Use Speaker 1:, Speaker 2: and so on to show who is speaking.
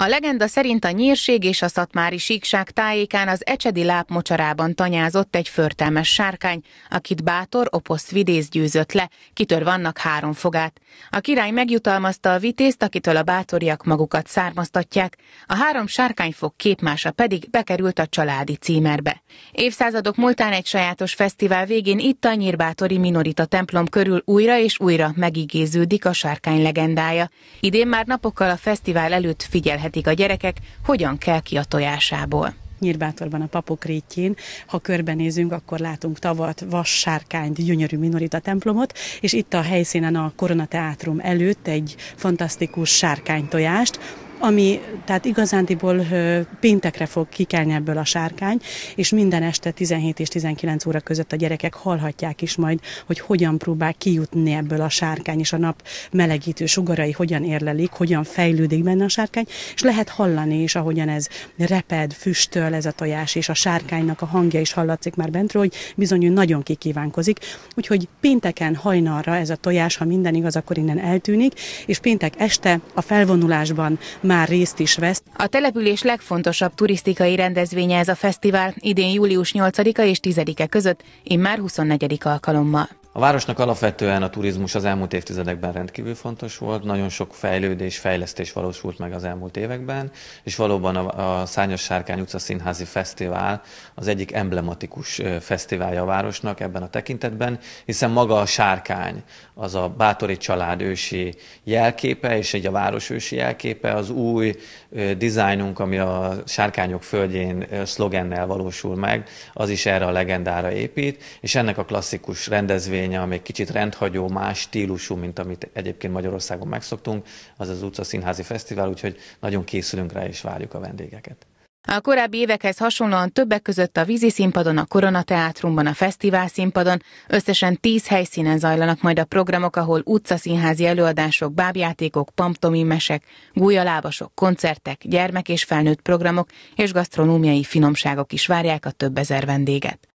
Speaker 1: A legenda szerint a nyírség és a szatmári síkság tájékán az ecsedi lápmocsarában tanyázott egy förtelmes sárkány, akit bátor oposzt vidész győzött le, kitör vannak három fogát. A király megjutalmazta a vitézt, akitől a bátoriak magukat származtatják, a három sárkányfog képmása pedig bekerült a családi címerbe. Évszázadok múltán egy sajátos fesztivál végén itt a Nyírbátori Minorita templom körül újra és újra megigéződik a sárkány legendája. Idén már napokkal a fesztivál előtt
Speaker 2: figyelhetik a gyerekek, hogyan kell ki a tojásából. Nyírbátorban a papok rétjén, ha körbenézünk, akkor látunk tavat, vas, sárkányt, gyönyörű minorita templomot, és itt a helyszínen a koronateátrum előtt egy fantasztikus sárkánytojást, ami tehát igazándiból péntekre fog kikelni ebből a sárkány, és minden este 17 és 19 óra között a gyerekek hallhatják is majd, hogy hogyan próbál kijutni ebből a sárkány, és a nap melegítő sugarai hogyan érlelik, hogyan fejlődik benne a sárkány, és lehet hallani is, ahogyan ez reped, füstöl ez a tojás, és a sárkánynak a hangja is hallatszik már bentről, hogy bizony nagyon kikívánkozik. Úgyhogy pénteken hajnalra ez a tojás, ha minden igaz, akkor innen eltűnik, és péntek este a felvonulásban már részt is vesz. A település legfontosabb turisztikai rendezvénye ez a fesztivál, idén július
Speaker 1: 8-a és 10-e között, immár 24. alkalommal.
Speaker 3: A városnak alapvetően a turizmus az elmúlt évtizedekben rendkívül fontos volt, nagyon sok fejlődés, fejlesztés valósult meg az elmúlt években, és valóban a, a Szányos Sárkány utca színházi fesztivál az egyik emblematikus fesztiválja a városnak ebben a tekintetben, hiszen maga a sárkány, az a bátori család ősi jelképe, és egy a város ősi jelképe, az új dizájnunk, ami a Sárkányok földjén szlogennel valósul meg, az is erre a legendára épít, és ennek a klasszikus rendezvény művélye, ami egy kicsit rendhagyó, más stílusú, mint amit egyébként Magyarországon megszoktunk, az az utca színházi fesztivál, úgyhogy nagyon készülünk rá és várjuk a vendégeket.
Speaker 1: A korábbi évekhez hasonlóan többek között a vízi színpadon, a koronateátrumban, a fesztivál színpadon összesen tíz helyszínen zajlanak majd a programok, ahol utcaszínházi előadások, bábjátékok, pamptomimesek, gújalábasok, koncertek, gyermek és felnőtt programok és gasztronómiai finomságok is várják a több ezer vendéget.